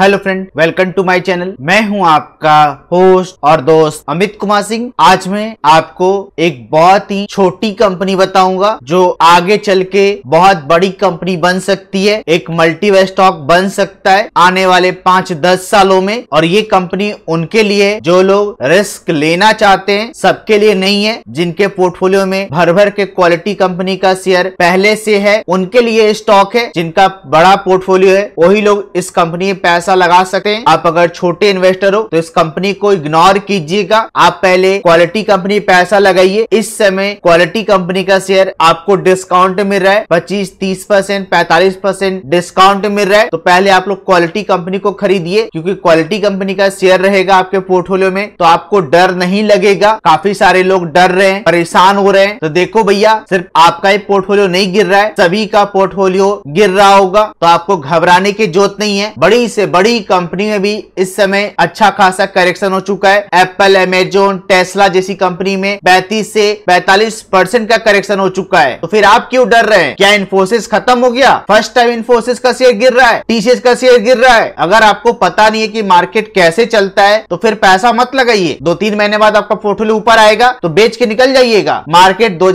hello friend welcome to my channel मैं हूं आपका होस्ट और दोस्त अमित कुमार सिंह आज मैं आपको एक बहुत ही छोटी कंपनी बताऊंगा जो आगे चल के बहुत बड़ी कंपनी बन सकती है एक मल्टी स्टॉक बन सकता है आने वाले पांच दस सालों में और ये कंपनी उनके लिए जो लोग रिस्क लेना चाहते हैं सबके लिए नहीं है जिनके पोर्टफोलियो में भर भर के क्वालिटी कंपनी का शेयर पहले से है उनके लिए स्टॉक है जिनका बड़ा पोर्टफोलियो है वही लोग इस कंपनी में पैसा लगा सकते हैं आप अगर छोटे इन्वेस्टर हो तो इस कंपनी को इग्नोर कीजिएगा आप पहले क्वालिटी कंपनी पैसा लगाइए इस समय क्वालिटी कंपनी का शेयर आपको डिस्काउंट मिल रहा है पच्चीस तीस परसेंट पैतालीस परसेंट डिस्काउंट मिल रहा है तो पहले आप लोग क्वालिटी कंपनी को खरीदिए क्योंकि क्वालिटी कंपनी का शेयर रहेगा आपके पोर्टफोलियो में तो आपको डर नहीं लगेगा काफी सारे लोग डर रहे हैं परेशान हो रहे हैं तो देखो भैया सिर्फ आपका ही पोर्टफोलियो नहीं गिर रहा है सभी का पोर्टफोलियो गिर रहा होगा तो आपको घबराने की जरूरत नहीं है बड़ी से बड़ी कंपनी में भी इस समय अच्छा खासा करेक्शन हो चुका है एप्पल एमेजोन टेस्ला जैसी कंपनी में पैतीस से पैतालीस परसेंट का करेक्शन हो चुका है तो फिर आप क्यों डर रहे हैं क्या इन्फोसिस खत्म हो गया फर्स्ट टाइम इन्फोसिस का शेयर गिर रहा है टीसीएस का शेयर गिर रहा है अगर आपको पता नहीं है की मार्केट कैसे चलता है तो फिर पैसा मत लगाइए दो तीन महीने बाद आपका पोर्टफोलियो ऊपर आएगा तो बेच के निकल जाइएगा मार्केट दो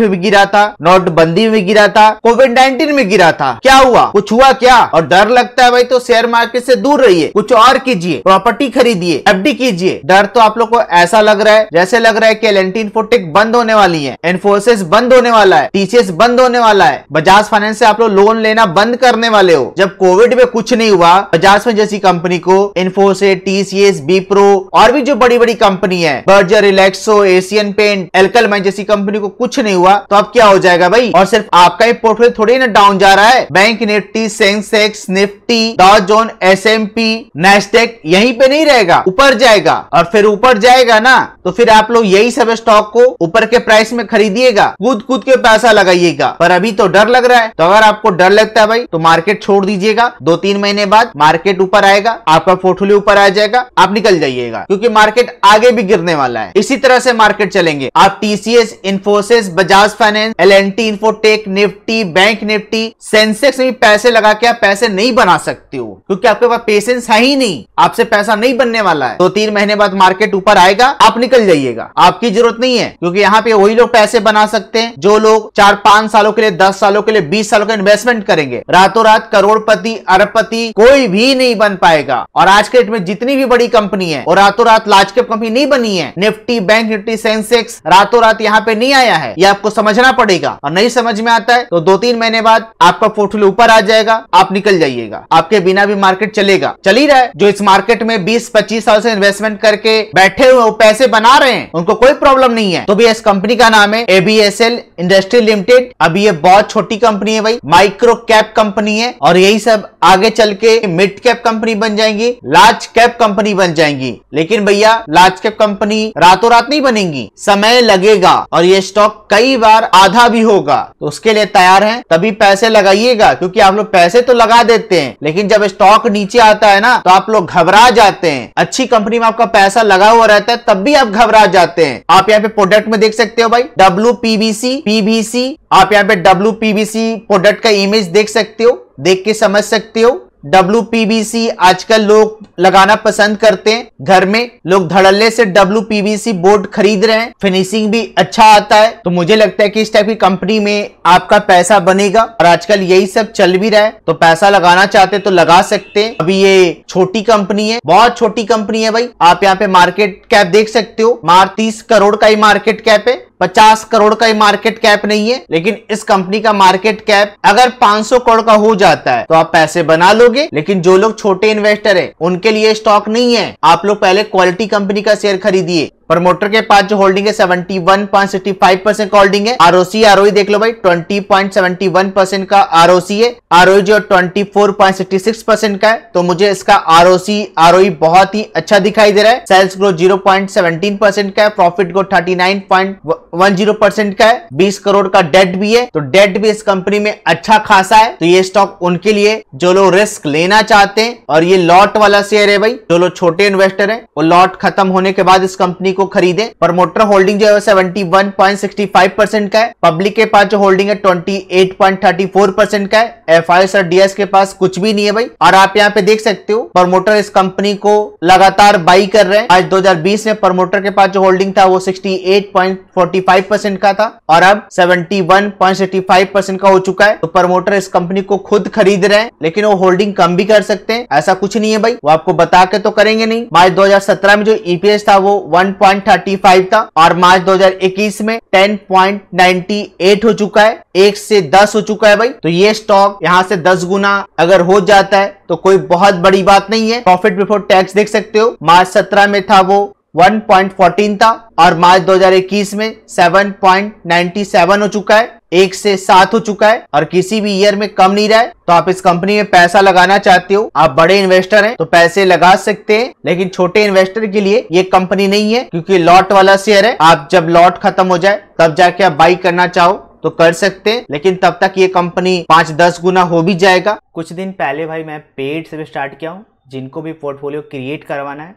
में भी गिरा था नोटबंदी में गिरा था कोविड नाइन्टीन में गिरा था क्या हुआ कुछ हुआ क्या और डर लगता है भाई तो शेयर मार्केट मार्केट से दूर रहिए कुछ और कीजिए प्रॉपर्टी खरीदिए एफडी कीजिए डर तो आप लोग को ऐसा लग रहा है जैसे लग रहा है की एल एन बंद होने वाली है एनफोर्सेस बंद होने वाला है टीसीएस बंद होने वाला है बजाज फाइनेंस से आप लोग लोन लेना बंद करने वाले हो जब कोविड में कुछ नहीं हुआ बजाज में जैसी कंपनी को इन्फोसिस टीसीएस बीप्रो और भी जो बड़ी बड़ी कंपनी है बर्जर रिलैक्सो एशियन पेंट एल्कल जैसी कंपनी को कुछ नहीं हुआ तो अब क्या हो जाएगा भाई और सिर्फ आपका ही पोर्टफोलियो थोड़ी ना डाउन जा रहा है bank Nifty Sensex Nifty Dow Jones S M P Nasdaq यही पे नहीं रहेगा ऊपर जाएगा और फिर ऊपर जाएगा ना तो फिर आप लोग यही सब स्टॉक को ऊपर के प्राइस में खरीदिएगा कूद कूद के पैसा लगाइएगा पर अभी तो डर लग रहा है तो अगर आपको डर लगता है भाई तो मार्केट छोड़ दीजिएगा दो तीन महीने बाद मार्केट ऊपर आएगा आपका पोर्टफोलियो ऊपर आ जाएगा आप निकल जाइएगा क्योंकि मार्केट आगे भी गिरने वाला है इसी तरह से मार्केट चलेंगे आप TCS Infosys Bajaj finance L N T Infotech Nifty bank Nifty Sensex में पैसे लगा के आप पैसे नहीं बना सकते हो क्योंकि आपके पास पेशेंस है ही नहीं आपसे पैसा नहीं बनने वाला है दो तो तीन महीने बाद मार्केट ऊपर आएगा आप निकल जाइएगा आपकी जरूरत नहीं है क्योंकि यहाँ पे वही लोग पैसे बना सकते हैं जो लोग चार पांच सालों के लिए दस सालों के लिए बीस सालों का इन्वेस्टमेंट करेंगे रातों रात करोड़पति अरबपति कोई भी नहीं बन पाएगा और आज के डेट में जितनी भी बड़ी कंपनी है और रातों रात लार्ज कैप कंपनी नहीं बनी है निफ्टी बैंक निफ्टी सेंसेक्स रातों रात यहाँ पे नहीं आया है ये आपको समझना पड़ेगा और नहीं समझ में आता है तो दो तीन महीने बाद आपका पोर्टफोलियो ऊपर आ जाएगा आप निकल जाइएगा आपके बिना भी मार्केट मार्केट चलेगा चल ही रहा है जो इस मार्केट में बीस पच्चीस साल से इन्वेस्टमेंट करके बैठे हुए पैसे बना रहे हैं उनको कोई प्रॉब्लम नहीं है तो भी इस कंपनी का नाम है एबीएसएल इंडस्ट्री लिमिटेड अभी ये बहुत छोटी कंपनी है भाई माइक्रो कैप कंपनी है और यही सब आगे चल के मिड कैप कंपनी बन जाएंगी लार्ज कैप कंपनी बन जाएंगी लेकिन भैया लार्ज कैप कंपनी रातों रात नहीं बनेगी समय लगेगा और ये स्टॉक कई बार आधा भी होगा तो उसके लिए तैयार है तभी पैसे लगाइएगा क्योंकि आप लोग पैसे तो लगा देते हैं लेकिन जब स्टॉक नीचे आता है ना तो आप लोग घबरा जाते हैं अच्छी कंपनी में आपका पैसा लगा हुआ रहता है तब भी आप घबरा जाते हैं आप यहाँ पे प्रोडक्ट में देख सकते हो भाई डब्ल्यू पीबीसी पीबीसी आप यहाँ पे डब्ल्यू पीबीसी प्रोडक्ट का इमेज देख सकते हो देख के समझ सकते हो डब्लू पीबीसी आजकल लोग लगाना पसंद करते हैं घर में लोग धड़ल्ले से डब्लू पीबीसी बोर्ड खरीद रहे हैं फिनिशिंग भी अच्छा आता है तो मुझे लगता है कि इस टाइप की कंपनी में आपका पैसा बनेगा और आजकल यही सब चल भी रहा है तो पैसा लगाना चाहते तो लगा सकते हैं अभी ये छोटी कंपनी है बहुत छोटी कंपनी है भाई आप यहाँ पे मार्केट कैप देख सकते हो मार तीस करोड़ का ही मार्केट कैप है पचास करोड़ का मार्केट कैप नहीं है लेकिन इस कंपनी का मार्केट कैप अगर 500 करोड़ का हो जाता है तो आप पैसे बना लोगे लेकिन जो लोग छोटे इन्वेस्टर है उनके लिए स्टॉक नहीं है आप लोग पहले क्वालिटी कंपनी का शेयर खरीदिए प्रमोटर के पास जो होल्डिंग है seventy one point sixty five percent का होल्डिंग है आरओसी आरओई e देख लो भाई twenty point seventy one percent का आरओसी है आरओई e जो twenty four point sixty six percent का है तो मुझे इसका आरओसी आरओई e बहुत ही अच्छा दिखाई दे रहा है sales grow zero point seventeen percent का है profit grow thirty nine point one zero percent का है बीस करोड़ का डेट भी है तो डेट भी इस कंपनी में अच्छा खासा है तो ये स्टॉक उनके लिए जो लोग रिस्क लेना चाहते हैं और ये लॉट वाला शेयर है भाई जो लोग छोटे इन्वेस्टर है वो लॉट खत्म होने के बाद इस कंपनी को खरीदे प्रमोटर होल्डिंग जो है seventy one point sixty five percent का है पब्लिक के पास जो होल्डिंग है twenty eight point thirty four percent का है एफ आई और डीएस के पास कुछ भी नहीं है भाई और आप यहाँ पे देख सकते हो प्रमोटर इस कंपनी को लगातार बाई कर रहे हैं आज दो हजार बीस में प्रमोटर के पास जो होल्डिंग था वो sixty eight point forty five percent का था और अब seventy one point sixty five percent का हो चुका है तो प्रमोटर इस कंपनी को खुद खरीद रहे हैं लेकिन वो होल्डिंग कम भी कर सकते हैं ऐसा कुछ नहीं है भाई वो आपको बता के तो करेंगे नहीं मार्च 2017 में जो ईपीएस e था वो वन 10.35 था और मार्च 2021 में 10.98 हो चुका है एक से दस हो चुका है भाई तो ये स्टॉक यहाँ से दस गुना अगर हो जाता है तो कोई बहुत बड़ी बात नहीं है प्रॉफिट बिफोर टैक्स देख सकते हो मार्च सत्रह में था वो 1.14 था और मार्च 2021 में 7.97 हो चुका है एक से सात हो चुका है और किसी भी ईयर में कम नहीं रहा है तो आप इस कंपनी में पैसा लगाना चाहते हो आप बड़े इन्वेस्टर हैं तो पैसे लगा सकते हैं लेकिन छोटे इन्वेस्टर के लिए ये कंपनी नहीं है क्योंकि लॉट वाला शेयर है आप जब लॉट खत्म हो जाए तब जाके आप बाई करना चाहो तो कर सकते हैं लेकिन तब तक ये कंपनी पांच दस गुना हो भी जाएगा कुछ दिन पहले भाई मैं पेड से भी स्टार्ट किया हूँ जिनको भी पोर्टफोलियो क्रिएट करवाना है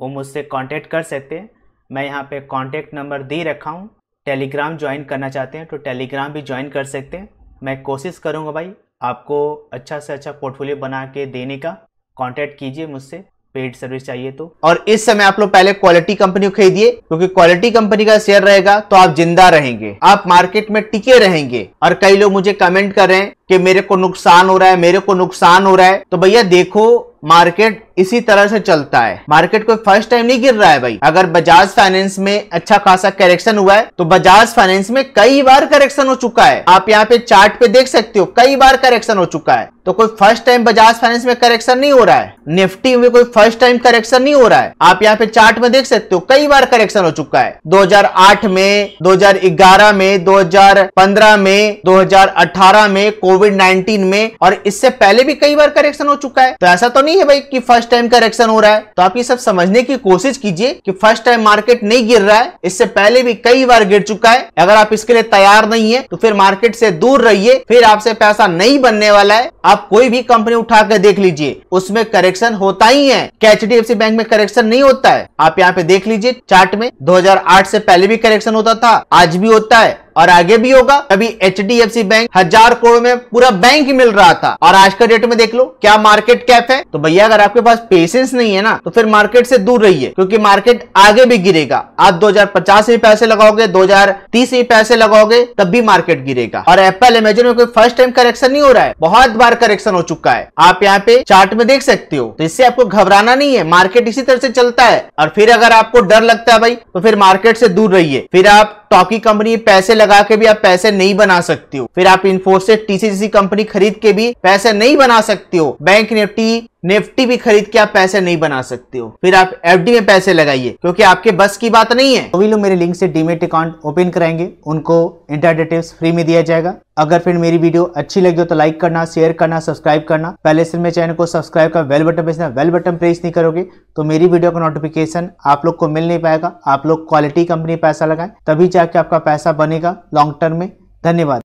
वो मुझसे कांटेक्ट कर सकते हैं मैं यहाँ पे कांटेक्ट नंबर दे रखा हूँ टेलीग्राम ज्वाइन करना चाहते हैं तो टेलीग्राम भी ज्वाइन कर सकते हैं मैं कोशिश करूँगा भाई आपको अच्छा से अच्छा पोर्टफोलियो बना के देने का कॉन्टैक्ट कीजिए मुझसे पेड सर्विस चाहिए तो और इस समय आप लोग पहले क्वालिटी कंपनी को खरीदिए क्योंकि क्वालिटी कंपनी का शेयर रहेगा तो आप जिंदा रहेंगे आप मार्केट में टिके रहेंगे और कई लोग मुझे कमेंट कर रहे हैं कि मेरे को नुकसान हो रहा है मेरे को नुकसान हो रहा है तो भैया देखो मार्केट इसी तरह से चलता है मार्केट कोई फर्स्ट टाइम नहीं गिर रहा है भाई अगर बजाज फाइनेंस में अच्छा खासा करेक्शन हुआ है तो बजाज फाइनेंस में कई बार करेक्शन हो चुका है आप यहाँ पे चार्ट पे देख सकते हो कई बार करेक्शन हो चुका है तो कोई फर्स्ट टाइम बजाज फाइनेंस में करेक्शन नहीं हो रहा है निफ्टी में कोई फर्स्ट टाइम करेक्शन नहीं हो रहा है आप यहाँ पे चार्ट में देख सकते हो कई बार करेक्शन हो चुका है 2008 में 2011 में 2015 में 2018 में कोविड 19 में और इससे पहले भी कई बार करेक्शन हो चुका है तो ऐसा तो नहीं नहीं है भाई कि फर्स्ट टाइम करेक्शन हो रहा है तो आप ये सब समझने की कोशिश कीजिए कि फर्स्ट टाइम मार्केट नहीं गिर रहा है इससे पहले भी कई बार गिर चुका है अगर आप इसके लिए तैयार नहीं है तो फिर मार्केट से दूर रहिए फिर आपसे पैसा नहीं बनने वाला है आप कोई भी कंपनी उठा कर देख लीजिए उसमें करेक्शन होता ही है क्या एच बैंक में करेक्शन नहीं होता है आप यहाँ पे देख लीजिए चार्ट में दो से पहले भी करेक्शन होता था आज भी होता है और आगे भी होगा अभी एच बैंक हजार करोड़ में पूरा बैंक ही मिल रहा था और आज का डेट में देख लो क्या मार्केट कैप है तो भैया अगर आपके पास पेशेंस नहीं है ना तो फिर मार्केट से दूर रहिए क्योंकि मार्केट आगे भी गिरेगा आप 2050 में पैसे लगाओगे 2030 में पैसे लगाओगे तब भी मार्केट गिरेगा और एप्पल इमेजन में कोई फर्स्ट टाइम करेक्शन नहीं हो रहा है बहुत बार करेक्शन हो चुका है आप यहाँ पे चार्ट में देख सकते हो तो इससे आपको घबराना नहीं है मार्केट इसी तरह से चलता है और फिर अगर आपको डर लगता है भाई तो फिर मार्केट से दूर रहिए फिर आप टॉकी कंपनी पैसे लगा के भी आप पैसे नहीं बना सकते हो फिर आप इन्फोसिस टीसी कंपनी खरीद के भी पैसे नहीं बना सकते हो बैंक निफ्टी निफ्टी भी खरीद के आप पैसे नहीं बना सकते हो फिर आप एफडी में पैसे लगाइए क्योंकि आपके बस की बात नहीं है अभी तो लोग मेरे लिंक से डीमेट अकाउंट ओपन कराएंगे उनको इंटरनेट टिप्स फ्री में दिया जाएगा अगर फिर मेरी वीडियो अच्छी लगी हो तो लाइक करना शेयर करना सब्सक्राइब करना पहले से मेरे चैनल को सब्सक्राइब कर बेल बटन भेजना बेल बटन प्रेस नहीं करोगे तो मेरी वीडियो का नोटिफिकेशन आप लोग को मिल नहीं पाएगा आप लोग क्वालिटी कंपनी पैसा लगाए तभी जाके आपका पैसा बनेगा लॉन्ग टर्म में धन्यवाद